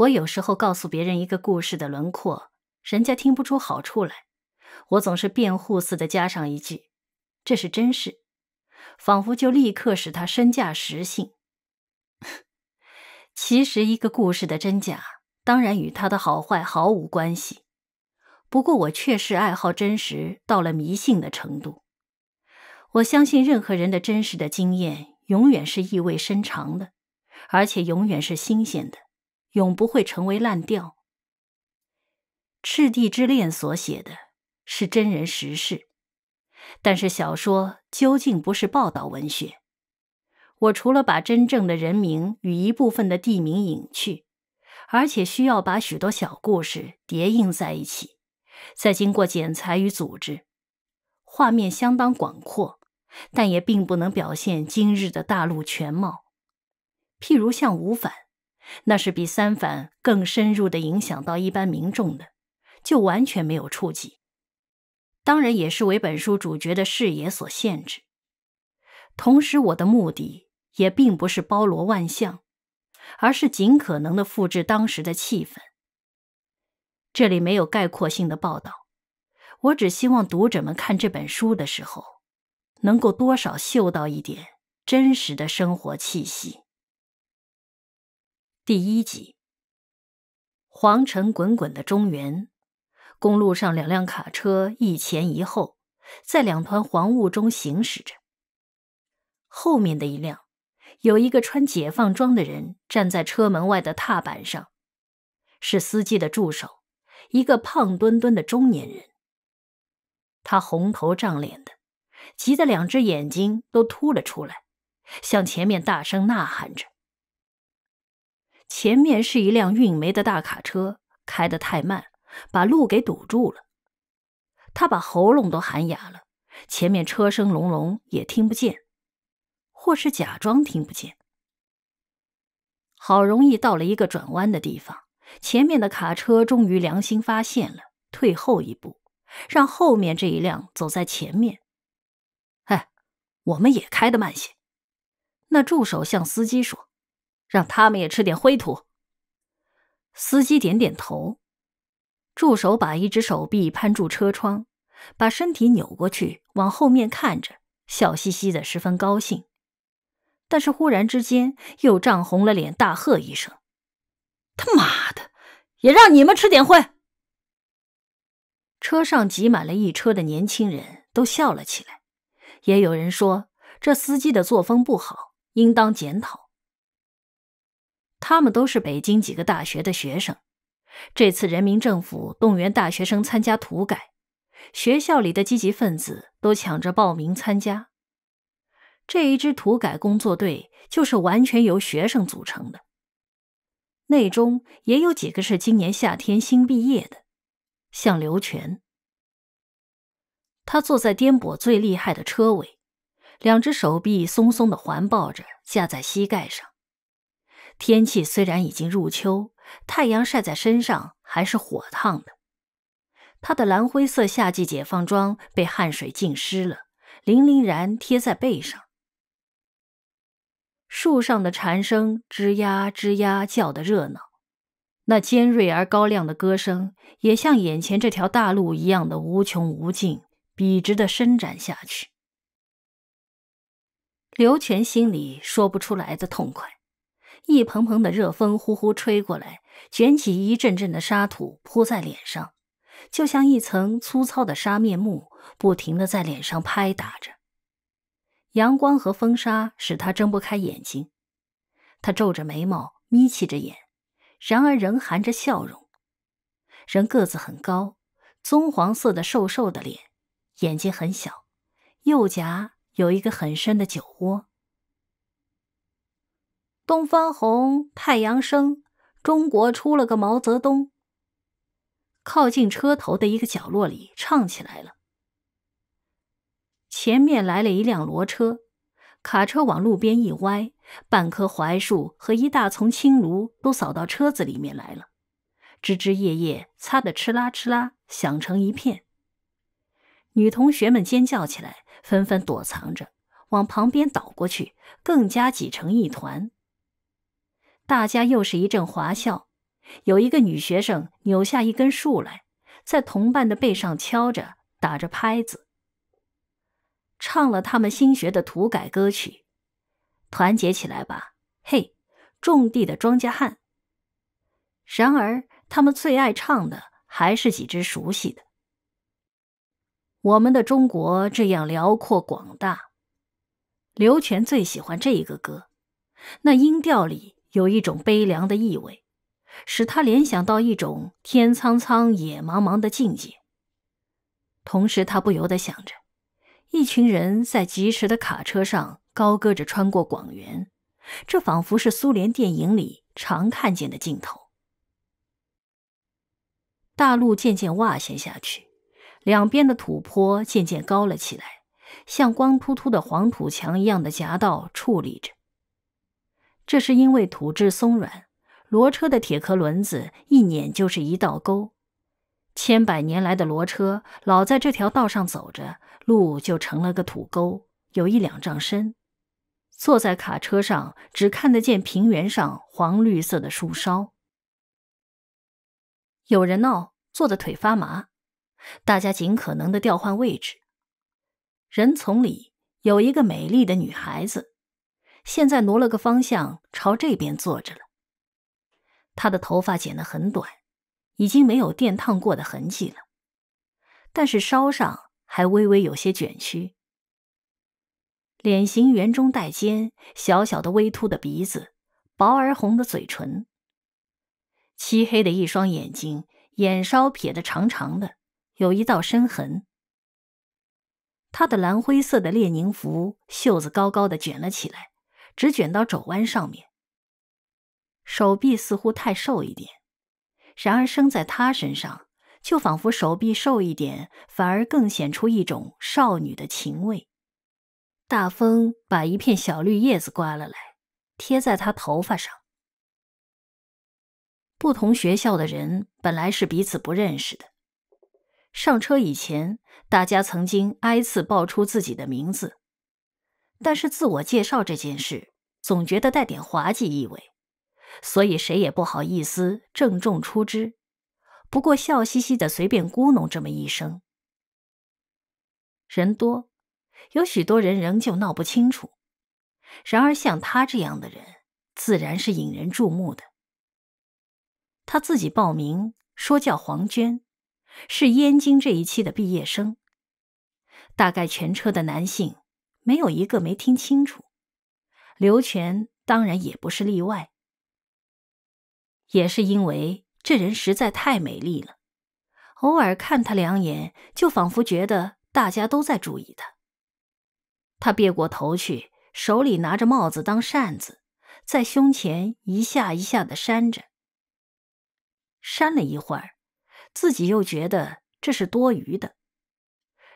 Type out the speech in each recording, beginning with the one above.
我有时候告诉别人一个故事的轮廓，人家听不出好处来，我总是辩护似的加上一句：“这是真事”，仿佛就立刻使他身价实性。其实，一个故事的真假当然与它的好坏毫无关系。不过，我确实爱好真实到了迷信的程度。我相信，任何人的真实的经验永远是意味深长的，而且永远是新鲜的。永不会成为烂调。《赤地之恋》所写的是真人实事，但是小说究竟不是报道文学。我除了把真正的人名与一部分的地名隐去，而且需要把许多小故事叠印在一起，再经过剪裁与组织，画面相当广阔，但也并不能表现今日的大陆全貌。譬如像吴反，那是比三反更深入的影响到一般民众的，就完全没有触及。当然，也是为本书主角的视野所限制。同时，我的目的也并不是包罗万象，而是尽可能的复制当时的气氛。这里没有概括性的报道，我只希望读者们看这本书的时候，能够多少嗅到一点真实的生活气息。第一集，黄尘滚滚的中原，公路上两辆卡车一前一后，在两团黄雾中行驶着。后面的一辆，有一个穿解放装的人站在车门外的踏板上，是司机的助手，一个胖墩墩的中年人。他红头胀脸的，急得两只眼睛都凸了出来，向前面大声呐喊着。前面是一辆运煤的大卡车，开得太慢，把路给堵住了。他把喉咙都喊哑了，前面车声隆隆也听不见，或是假装听不见。好容易到了一个转弯的地方，前面的卡车终于良心发现了，退后一步，让后面这一辆走在前面。哎，我们也开得慢些。那助手向司机说。让他们也吃点灰土。司机点点头，助手把一只手臂攀住车窗，把身体扭过去，往后面看着，笑嘻嘻的，十分高兴。但是忽然之间，又涨红了脸，大喝一声：“他妈的！也让你们吃点灰！”车上挤满了一车的年轻人，都笑了起来。也有人说，这司机的作风不好，应当检讨。他们都是北京几个大学的学生。这次人民政府动员大学生参加土改，学校里的积极分子都抢着报名参加。这一支土改工作队就是完全由学生组成的，内中也有几个是今年夏天新毕业的，像刘全。他坐在颠簸最厉害的车尾，两只手臂松松的环抱着，架在膝盖上。天气虽然已经入秋，太阳晒在身上还是火烫的。他的蓝灰色夏季解放装被汗水浸湿了，淋淋然贴在背上。树上的蝉声吱呀吱呀叫得热闹，那尖锐而高亮的歌声也像眼前这条大路一样的无穷无尽，笔直的伸展下去。刘全心里说不出来的痛快。一蓬蓬的热风呼呼吹过来，卷起一阵阵的沙土扑在脸上，就像一层粗糙的沙面目，不停的在脸上拍打着。阳光和风沙使他睁不开眼睛，他皱着眉毛，眯起着眼，然而仍含着笑容。人个子很高，棕黄色的瘦瘦的脸，眼睛很小，右颊有一个很深的酒窝。东方红，太阳升，中国出了个毛泽东。靠近车头的一个角落里，唱起来了。前面来了一辆骡车，卡车往路边一歪，半棵槐树和一大丛青芦都扫到车子里面来了，枝枝叶叶擦得哧啦哧啦响成一片。女同学们尖叫起来，纷纷躲藏着，往旁边倒过去，更加挤成一团。大家又是一阵哗笑，有一个女学生扭下一根树来，在同伴的背上敲着，打着拍子，唱了他们新学的土改歌曲：“团结起来吧，嘿，种地的庄稼汉。”然而，他们最爱唱的还是几支熟悉的。“我们的中国这样辽阔广大。”刘全最喜欢这一个歌，那音调里。有一种悲凉的意味，使他联想到一种天苍苍、野茫茫的境界。同时，他不由得想着，一群人在疾驰的卡车上高歌着穿过广元，这仿佛是苏联电影里常看见的镜头。大路渐渐洼陷下去，两边的土坡渐渐高了起来，像光秃秃的黄土墙一样的夹道矗立着。这是因为土质松软，骡车的铁壳轮子一碾就是一道沟。千百年来的骡车老在这条道上走着，路就成了个土沟，有一两丈深。坐在卡车上，只看得见平原上黄绿色的树梢。有人闹，坐的腿发麻，大家尽可能的调换位置。人丛里有一个美丽的女孩子。现在挪了个方向，朝这边坐着了。他的头发剪得很短，已经没有电烫过的痕迹了，但是梢上还微微有些卷曲。脸型圆中带尖，小小的微凸的鼻子，薄而红的嘴唇，漆黑的一双眼睛，眼梢撇得长长的，有一道深痕。他的蓝灰色的列宁服袖子高高的卷了起来。只卷到肘弯上面，手臂似乎太瘦一点，然而生在她身上，就仿佛手臂瘦一点，反而更显出一种少女的情味。大风把一片小绿叶子刮了来，贴在她头发上。不同学校的人本来是彼此不认识的，上车以前，大家曾经挨次报出自己的名字。但是自我介绍这件事，总觉得带点滑稽意味，所以谁也不好意思郑重出之，不过笑嘻嘻的随便咕哝这么一声。人多，有许多人仍旧闹不清楚。然而像他这样的人，自然是引人注目的。他自己报名说叫黄娟，是燕京这一期的毕业生，大概全车的男性。没有一个没听清楚，刘全当然也不是例外。也是因为这人实在太美丽了，偶尔看他两眼，就仿佛觉得大家都在注意他。他别过头去，手里拿着帽子当扇子，在胸前一下一下的扇着。扇了一会儿，自己又觉得这是多余的。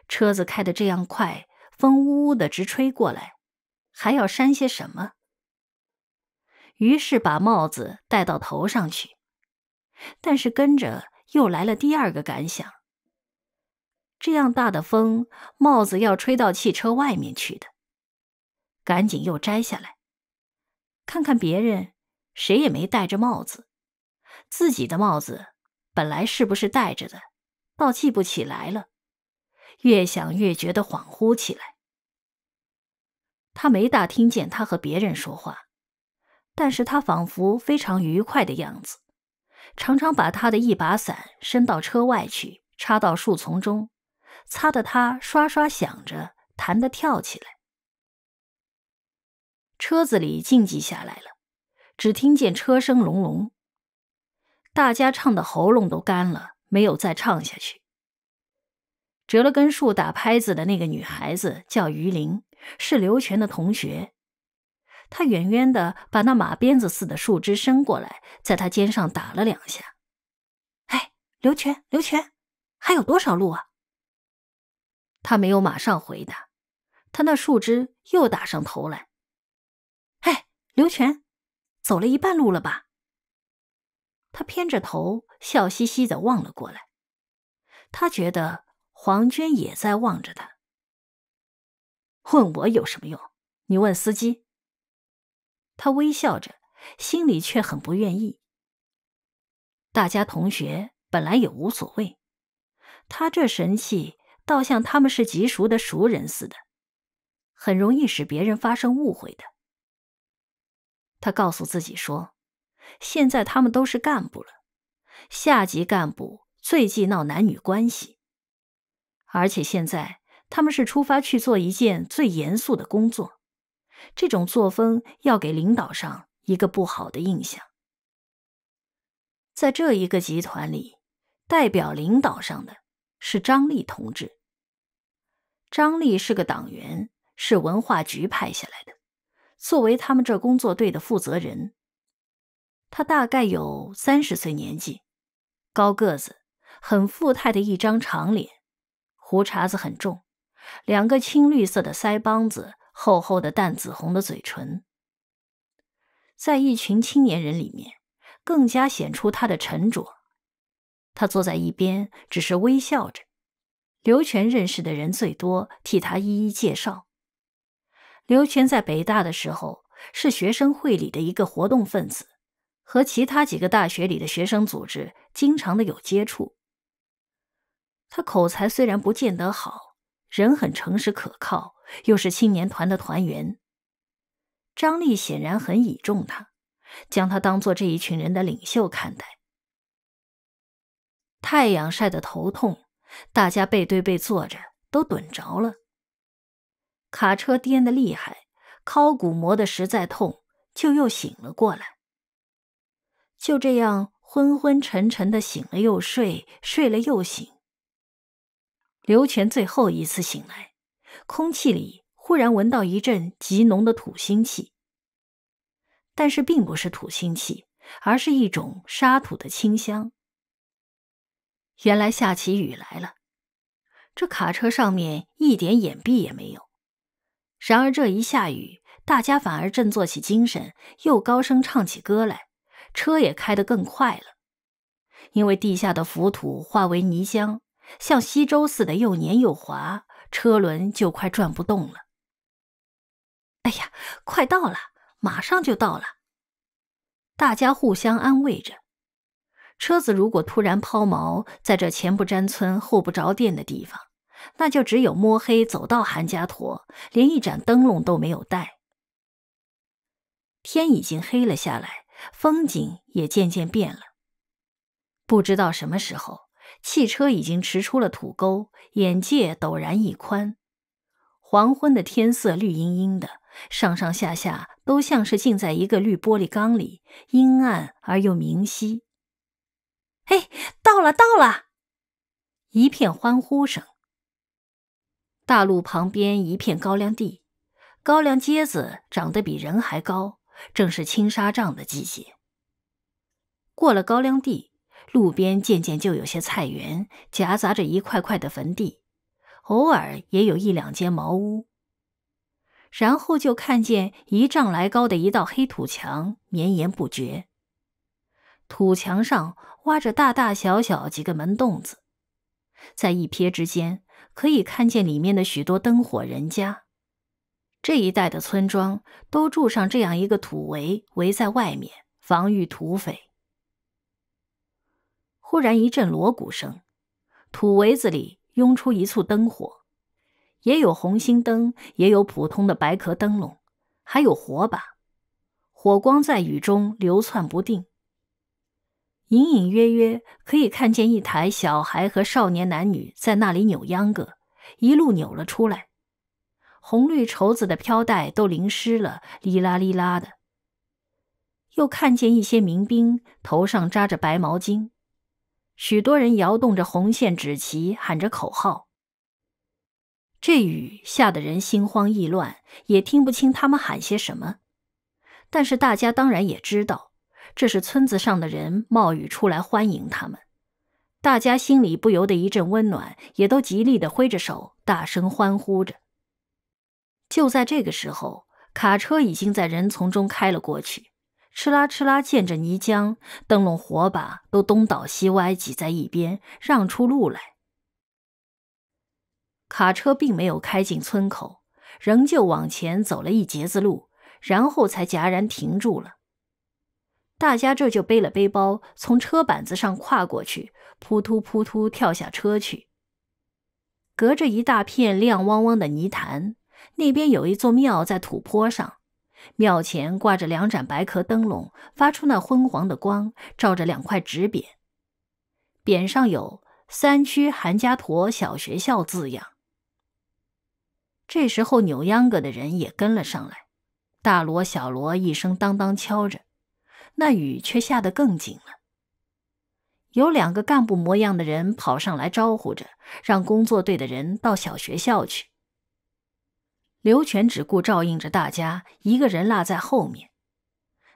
车子开得这样快。风呜呜的直吹过来，还要扇些什么？于是把帽子戴到头上去，但是跟着又来了第二个感想：这样大的风，帽子要吹到汽车外面去的，赶紧又摘下来。看看别人，谁也没戴着帽子，自己的帽子本来是不是戴着的，倒记不起来了。越想越觉得恍惚起来。他没大听见他和别人说话，但是他仿佛非常愉快的样子，常常把他的一把伞伸到车外去，插到树丛中，擦得他刷刷响着，弹得跳起来。车子里静寂下来了，只听见车声隆隆。大家唱的喉咙都干了，没有再唱下去。折了根树打拍子的那个女孩子叫于玲，是刘全的同学。他远远的把那马鞭子似的树枝伸过来，在他肩上打了两下。哎，刘全，刘全，还有多少路啊？他没有马上回答。他那树枝又打上头来。哎，刘全，走了一半路了吧？他偏着头笑嘻嘻的望了过来。他觉得。黄娟也在望着他。问我有什么用？你问司机。他微笑着，心里却很不愿意。大家同学本来也无所谓，他这神气倒像他们是极熟的熟人似的，很容易使别人发生误会的。他告诉自己说，现在他们都是干部了，下级干部最忌闹男女关系。而且现在他们是出发去做一件最严肃的工作，这种作风要给领导上一个不好的印象。在这一个集团里，代表领导上的是张丽同志。张丽是个党员，是文化局派下来的，作为他们这工作队的负责人，他大概有三十岁年纪，高个子，很富态的一张长脸。胡茬子很重，两个青绿色的腮帮子，厚厚的淡紫红的嘴唇，在一群青年人里面，更加显出他的沉着。他坐在一边，只是微笑着。刘全认识的人最多，替他一一介绍。刘全在北大的时候是学生会里的一个活动分子，和其他几个大学里的学生组织经常的有接触。他口才虽然不见得好，人很诚实可靠，又是青年团的团员。张丽显然很倚重他，将他当做这一群人的领袖看待。太阳晒得头痛，大家背对背坐着，都盹着了。卡车颠得厉害，尻骨磨得实在痛，就又醒了过来。就这样昏昏沉沉的醒了又睡，睡了又醒。刘全最后一次醒来，空气里忽然闻到一阵极浓的土腥气，但是并不是土腥气，而是一种沙土的清香。原来下起雨来了，这卡车上面一点掩蔽也没有。然而这一下雨，大家反而振作起精神，又高声唱起歌来，车也开得更快了，因为地下的浮土化为泥浆。像稀粥似的，又黏又滑，车轮就快转不动了。哎呀，快到了，马上就到了！大家互相安慰着。车子如果突然抛锚，在这前不沾村后不着店的地方，那就只有摸黑走到韩家坨，连一盏灯笼都没有带。天已经黑了下来，风景也渐渐变了。不知道什么时候。汽车已经驰出了土沟，眼界陡然一宽。黄昏的天色绿茵茵的，上上下下都像是浸在一个绿玻璃缸里，阴暗而又明晰。哎，到了，到了！一片欢呼声。大路旁边一片高粱地，高粱秸子长得比人还高，正是青纱帐的季节。过了高粱地。路边渐渐就有些菜园，夹杂着一块块的坟地，偶尔也有一两间茅屋。然后就看见一丈来高的一道黑土墙，绵延不绝。土墙上挖着大大小小几个门洞子，在一瞥之间可以看见里面的许多灯火人家。这一带的村庄都筑上这样一个土围，围在外面，防御土匪。忽然一阵锣鼓声，土围子里涌出一簇灯火，也有红星灯，也有普通的白壳灯笼，还有火把，火光在雨中流窜不定。隐隐约约可以看见一台小孩和少年男女在那里扭秧歌，一路扭了出来，红绿绸子的飘带都淋湿了，哩啦哩啦的。又看见一些民兵头上扎着白毛巾。许多人摇动着红线纸旗，喊着口号。这雨下得人心慌意乱，也听不清他们喊些什么。但是大家当然也知道，这是村子上的人冒雨出来欢迎他们。大家心里不由得一阵温暖，也都极力的挥着手，大声欢呼着。就在这个时候，卡车已经在人丛中开了过去。哧啦哧啦溅着泥浆，灯笼、火把都东倒西歪，挤在一边，让出路来。卡车并没有开进村口，仍旧往前走了一截子路，然后才戛然停住了。大家这就背了背包，从车板子上跨过去，扑突扑突跳下车去。隔着一大片亮汪汪的泥潭，那边有一座庙在土坡上。庙前挂着两盏白壳灯笼，发出那昏黄的光，照着两块纸匾。匾上有“三区韩家坨小学校”字样。这时候扭秧歌的人也跟了上来，大锣小锣一声当当敲着，那雨却下得更紧了。有两个干部模样的人跑上来招呼着，让工作队的人到小学校去。刘全只顾照应着大家，一个人落在后面。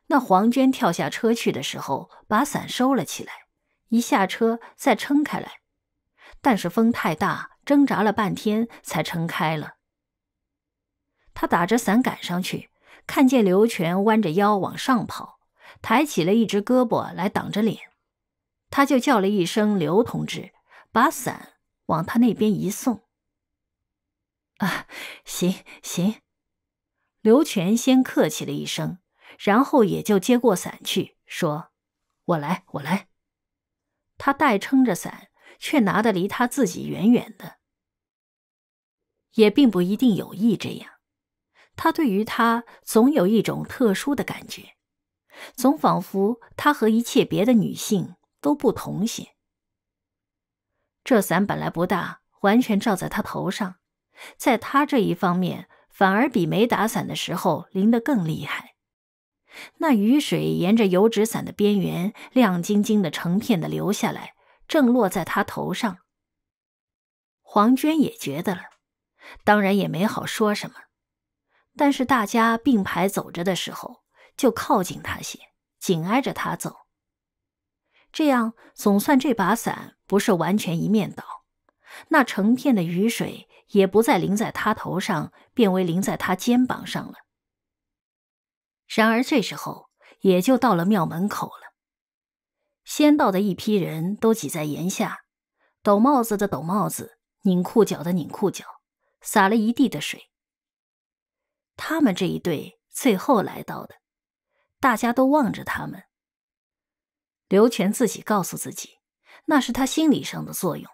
那黄娟跳下车去的时候，把伞收了起来，一下车再撑开来，但是风太大，挣扎了半天才撑开了。他打着伞赶上去，看见刘全弯着腰往上跑，抬起了一只胳膊来挡着脸，他就叫了一声“刘同志”，把伞往他那边一送。啊，行行，刘全先客气了一声，然后也就接过伞去，说：“我来，我来。”他代撑着伞，却拿得离他自己远远的，也并不一定有意这样。他对于他总有一种特殊的感觉，总仿佛他和一切别的女性都不同些。这伞本来不大，完全罩在他头上。在他这一方面，反而比没打伞的时候淋得更厉害。那雨水沿着油纸伞的边缘，亮晶晶的，成片的流下来，正落在他头上。黄娟也觉得了，当然也没好说什么。但是大家并排走着的时候，就靠近他些，紧挨着他走。这样总算这把伞不是完全一面倒，那成片的雨水。也不再淋在他头上，变为淋在他肩膀上了。然而这时候也就到了庙门口了。先到的一批人都挤在檐下，抖帽子的抖帽子，拧裤脚的拧裤脚，洒了一地的水。他们这一队最后来到的，大家都望着他们。刘全自己告诉自己，那是他心理上的作用。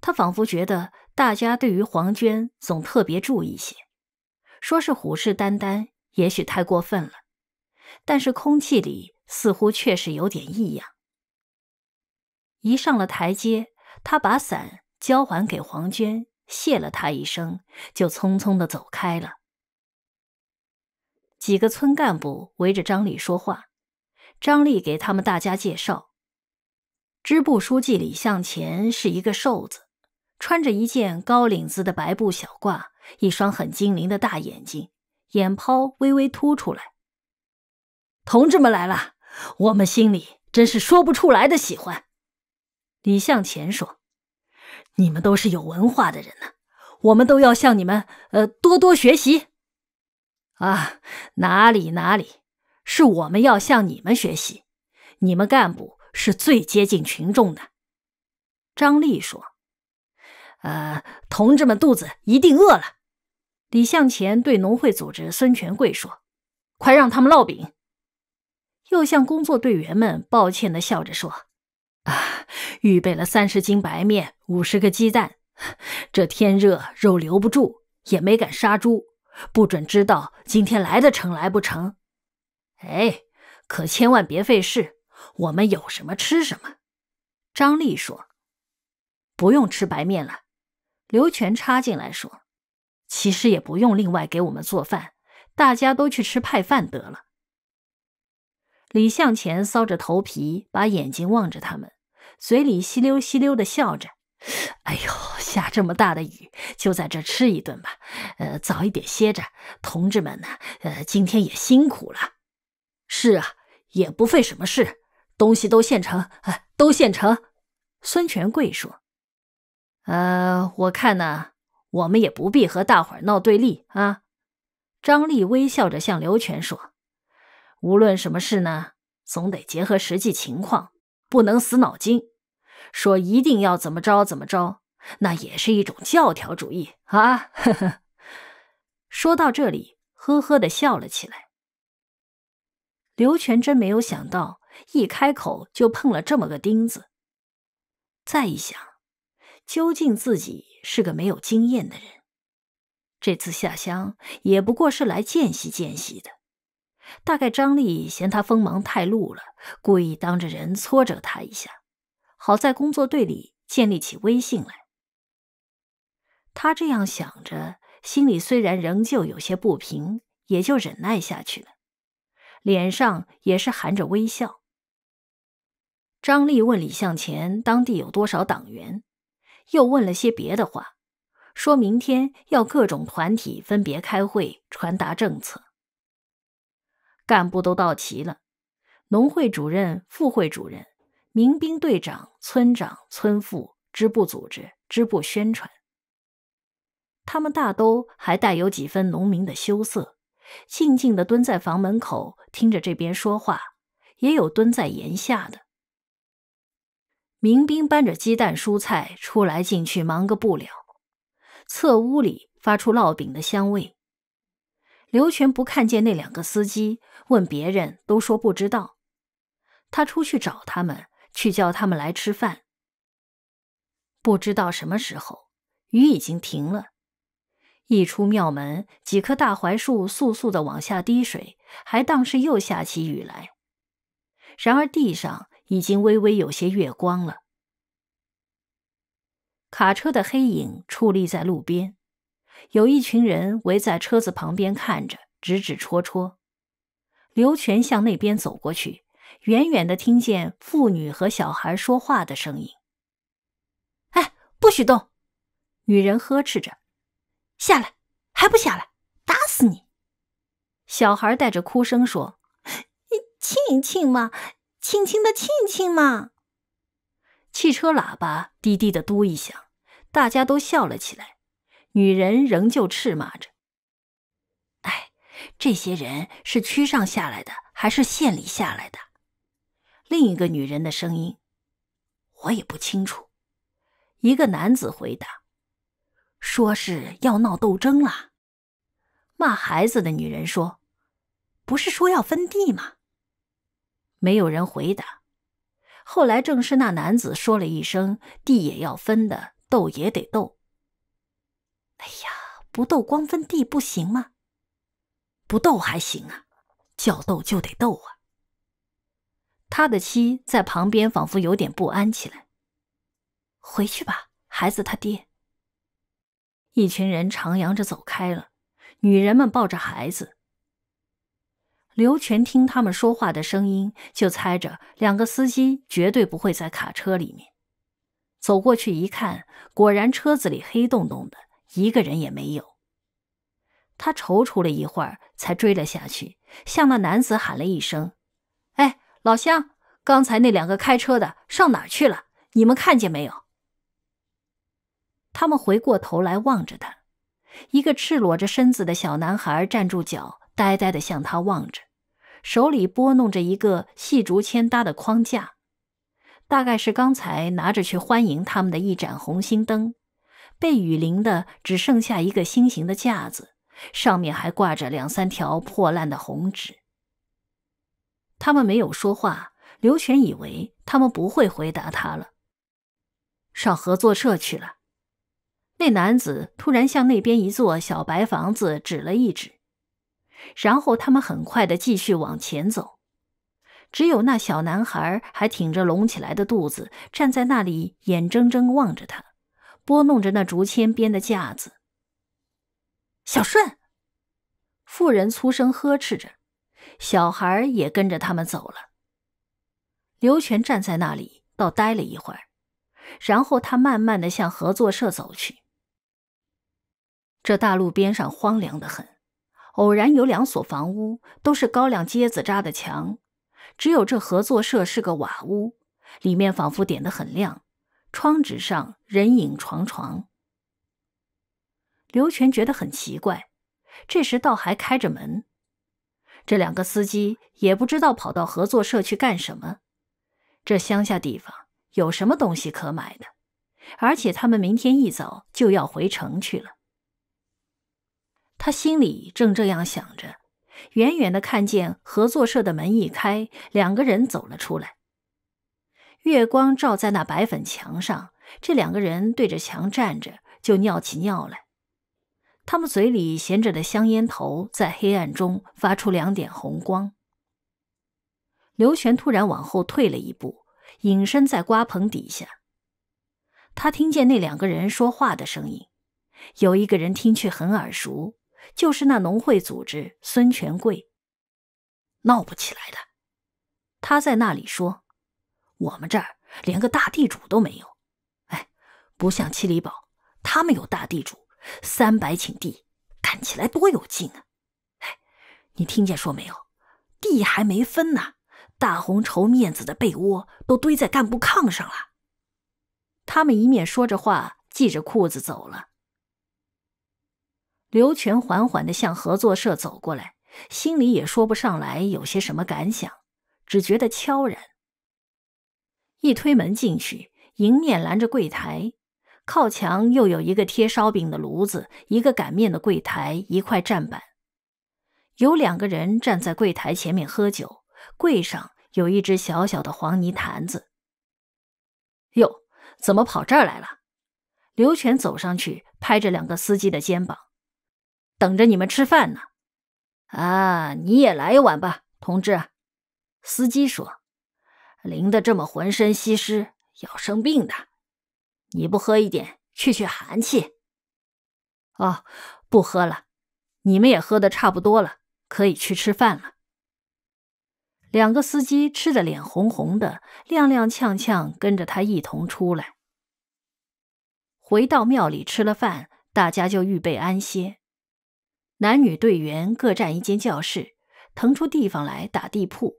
他仿佛觉得大家对于黄娟总特别注意些，说是虎视眈眈，也许太过分了，但是空气里似乎确实有点异样。一上了台阶，他把伞交还给黄娟，谢了她一声，就匆匆的走开了。几个村干部围着张丽说话，张丽给他们大家介绍，支部书记李向前是一个瘦子。穿着一件高领子的白布小褂，一双很精灵的大眼睛，眼泡微微凸出来。同志们来了，我们心里真是说不出来的喜欢。李向前说：“你们都是有文化的人呢，我们都要向你们呃多多学习。”啊，哪里哪里，是我们要向你们学习，你们干部是最接近群众的。”张丽说。呃，同志们肚子一定饿了。李向前对农会组织孙全贵说：“快让他们烙饼。”又向工作队员们抱歉地笑着说：“啊，预备了三十斤白面，五十个鸡蛋。这天热，肉留不住，也没敢杀猪。不准知道今天来得成来不成。哎，可千万别费事，我们有什么吃什么。”张丽说：“不用吃白面了。”刘全插进来说：“其实也不用另外给我们做饭，大家都去吃派饭得了。”李向前搔着头皮，把眼睛望着他们，嘴里稀溜稀溜的笑着：“哎呦，下这么大的雨，就在这吃一顿吧。呃，早一点歇着，同志们呢，呃，今天也辛苦了。是啊，也不费什么事，东西都现成，都现成。”孙权贵说。呃，我看呢，我们也不必和大伙儿闹对立啊。张丽微笑着向刘全说：“无论什么事呢，总得结合实际情况，不能死脑筋，说一定要怎么着怎么着，那也是一种教条主义啊。”说到这里，呵呵的笑了起来。刘全真没有想到，一开口就碰了这么个钉子。再一想。究竟自己是个没有经验的人，这次下乡也不过是来见习见习的。大概张丽嫌他锋芒太露了，故意当着人挫折他一下，好在工作队里建立起威信来。他这样想着，心里虽然仍旧有些不平，也就忍耐下去了，脸上也是含着微笑。张丽问李向前：“当地有多少党员？”又问了些别的话，说明天要各种团体分别开会传达政策。干部都到齐了，农会主任、副会主任、民兵队长、村长、村副、支部组织、支部宣传，他们大都还带有几分农民的羞涩，静静的蹲在房门口听着这边说话，也有蹲在檐下的。民兵搬着鸡蛋、蔬菜出来进去，忙个不了。侧屋里发出烙饼的香味。刘全不看见那两个司机，问别人，都说不知道。他出去找他们，去叫他们来吃饭。不知道什么时候，雨已经停了。一出庙门，几棵大槐树簌簌的往下滴水，还当是又下起雨来。然而地上。已经微微有些月光了。卡车的黑影矗立在路边，有一群人围在车子旁边看着，指指戳戳。刘全向那边走过去，远远的听见妇女和小孩说话的声音：“哎，不许动！”女人呵斥着，“下来，还不下来，打死你！”小孩带着哭声说：“亲一亲嘛。”轻轻的亲亲嘛！汽车喇叭滴滴的嘟一响，大家都笑了起来。女人仍旧斥骂着：“哎，这些人是区上下来的还是县里下来的？”另一个女人的声音：“我也不清楚。”一个男子回答：“说是要闹斗争啦。”骂孩子的女人说：“不是说要分地吗？”没有人回答。后来正是那男子说了一声：“地也要分的，斗也得斗。”哎呀，不斗光分地不行吗？不斗还行啊，叫斗就得斗啊。他的妻在旁边仿佛有点不安起来：“回去吧，孩子他爹。”一群人徜徉着走开了，女人们抱着孩子。刘全听他们说话的声音，就猜着两个司机绝对不会在卡车里面。走过去一看，果然车子里黑洞洞的，一个人也没有。他踌躇了一会儿，才追了下去，向那男子喊了一声：“哎，老乡，刚才那两个开车的上哪儿去了？你们看见没有？”他们回过头来望着他，一个赤裸着身子的小男孩站住脚，呆呆地向他望着。手里拨弄着一个细竹签搭的框架，大概是刚才拿着去欢迎他们的一盏红星灯，被雨淋的只剩下一个心形的架子，上面还挂着两三条破烂的红纸。他们没有说话，刘全以为他们不会回答他了。上合作社去了。那男子突然向那边一座小白房子指了一指。然后他们很快的继续往前走，只有那小男孩还挺着隆起来的肚子站在那里，眼睁睁望着他，拨弄着那竹签编的架子。小顺，妇人粗声呵斥着，小孩也跟着他们走了。刘全站在那里，倒呆了一会儿，然后他慢慢的向合作社走去。这大路边上荒凉的很。偶然有两所房屋都是高粱秸子扎的墙，只有这合作社是个瓦屋，里面仿佛点得很亮，窗纸上人影幢幢。刘全觉得很奇怪，这时倒还开着门。这两个司机也不知道跑到合作社去干什么，这乡下地方有什么东西可买的？而且他们明天一早就要回城去了。他心里正这样想着，远远的看见合作社的门一开，两个人走了出来。月光照在那白粉墙上，这两个人对着墙站着，就尿起尿来。他们嘴里衔着的香烟头在黑暗中发出两点红光。刘全突然往后退了一步，隐身在瓜棚底下。他听见那两个人说话的声音，有一个人听去很耳熟。就是那农会组织孙权贵，闹不起来的。他在那里说：“我们这儿连个大地主都没有，哎，不像七里堡，他们有大地主三百顷地，干起来多有劲啊！”哎，你听见说没有？地还没分呢，大红绸面子的被窝都堆在干部炕上了。他们一面说着话，系着裤子走了。刘全缓缓的向合作社走过来，心里也说不上来有些什么感想，只觉得悄然。一推门进去，迎面拦着柜台，靠墙又有一个贴烧饼的炉子，一个擀面的柜台，一块站板，有两个人站在柜台前面喝酒，柜上有一只小小的黄泥坛子。哟，怎么跑这儿来了？刘全走上去拍着两个司机的肩膀。等着你们吃饭呢，啊！你也来一碗吧，同志。司机说：“淋得这么浑身湿湿，要生病的。你不喝一点，去去寒气。”哦，不喝了。你们也喝的差不多了，可以去吃饭了。两个司机吃的脸红红的，踉踉跄跄跟着他一同出来。回到庙里吃了饭，大家就预备安歇。男女队员各占一间教室，腾出地方来打地铺，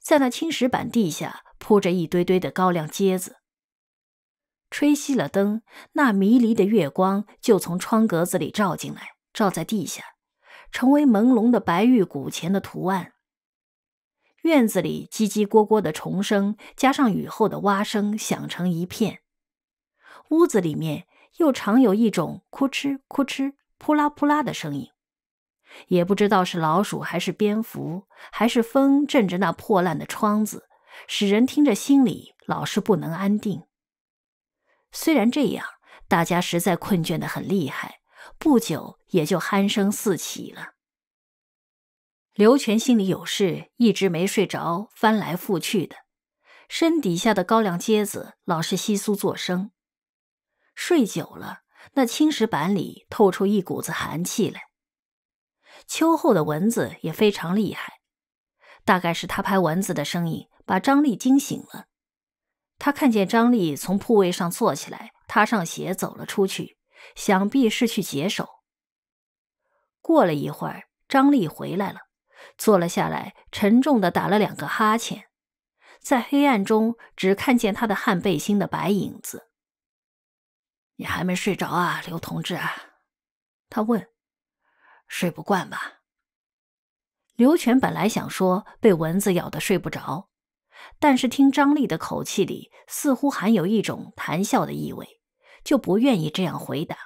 在那青石板地下铺着一堆堆的高粱秸子。吹熄了灯，那迷离的月光就从窗格子里照进来，照在地下，成为朦胧的白玉古钱的图案。院子里叽叽咕咕的虫声，加上雨后的蛙声，响成一片。屋子里面又常有一种“哭哧哭哧”“扑啦扑啦”的声音。也不知道是老鼠还是蝙蝠，还是风震着那破烂的窗子，使人听着心里老是不能安定。虽然这样，大家实在困倦得很厉害，不久也就鼾声四起了。刘全心里有事，一直没睡着，翻来覆去的，身底下的高粱秸子老是窸窣作声。睡久了，那青石板里透出一股子寒气来。秋后的蚊子也非常厉害，大概是他拍蚊子的声音把张丽惊醒了。他看见张丽从铺位上坐起来，踏上鞋走了出去，想必是去解手。过了一会儿，张丽回来了，坐了下来，沉重的打了两个哈欠，在黑暗中只看见他的汗背心的白影子。你还没睡着啊，刘同志？啊？他问。睡不惯吧？刘全本来想说被蚊子咬的睡不着，但是听张丽的口气里似乎含有一种谈笑的意味，就不愿意这样回答。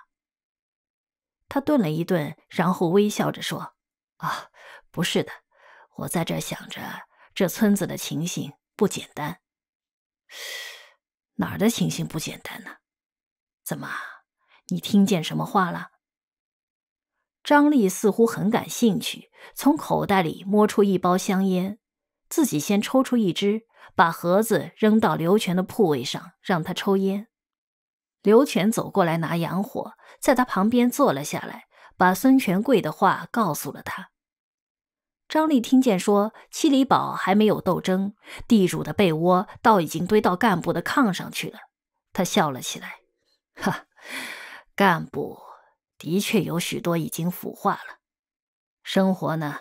他顿了一顿，然后微笑着说：“啊，不是的，我在这想着这村子的情形不简单，哪儿的情形不简单呢？怎么，你听见什么话了？”张丽似乎很感兴趣，从口袋里摸出一包香烟，自己先抽出一支，把盒子扔到刘全的铺位上，让他抽烟。刘全走过来拿洋火，在他旁边坐了下来，把孙权贵的话告诉了他。张丽听见说七里堡还没有斗争，地主的被窝倒已经堆到干部的炕上去了，他笑了起来，哈，干部。的确有许多已经腐化了，生活呢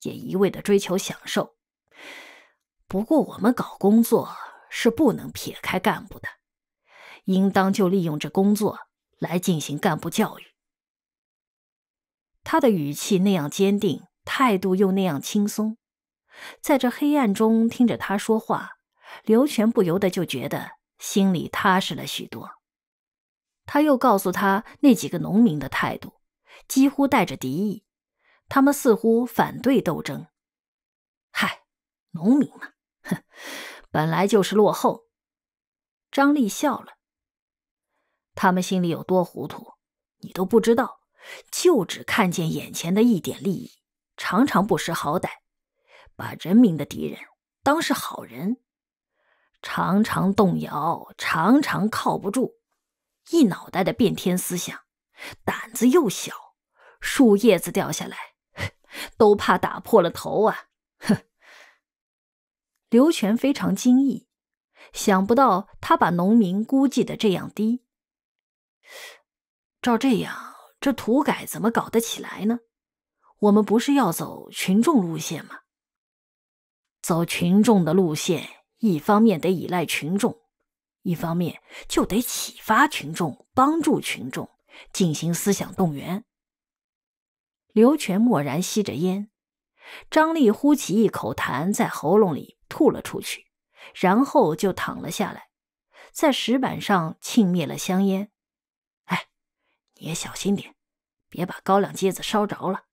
也一味的追求享受。不过我们搞工作是不能撇开干部的，应当就利用这工作来进行干部教育。他的语气那样坚定，态度又那样轻松，在这黑暗中听着他说话，刘全不由得就觉得心里踏实了许多。他又告诉他，那几个农民的态度几乎带着敌意，他们似乎反对斗争。嗨，农民嘛，哼，本来就是落后。张丽笑了，他们心里有多糊涂，你都不知道，就只看见眼前的一点利益，常常不识好歹，把人民的敌人当是好人，常常动摇，常常靠不住。一脑袋的变天思想，胆子又小，树叶子掉下来都怕打破了头啊！哼，刘全非常惊异，想不到他把农民估计的这样低。照这样，这土改怎么搞得起来呢？我们不是要走群众路线吗？走群众的路线，一方面得依赖群众。一方面就得启发群众，帮助群众进行思想动员。刘全默然吸着烟，张丽呼起一口痰在喉咙里吐了出去，然后就躺了下来，在石板上沁灭了香烟。哎，你也小心点，别把高粱秸子烧着了。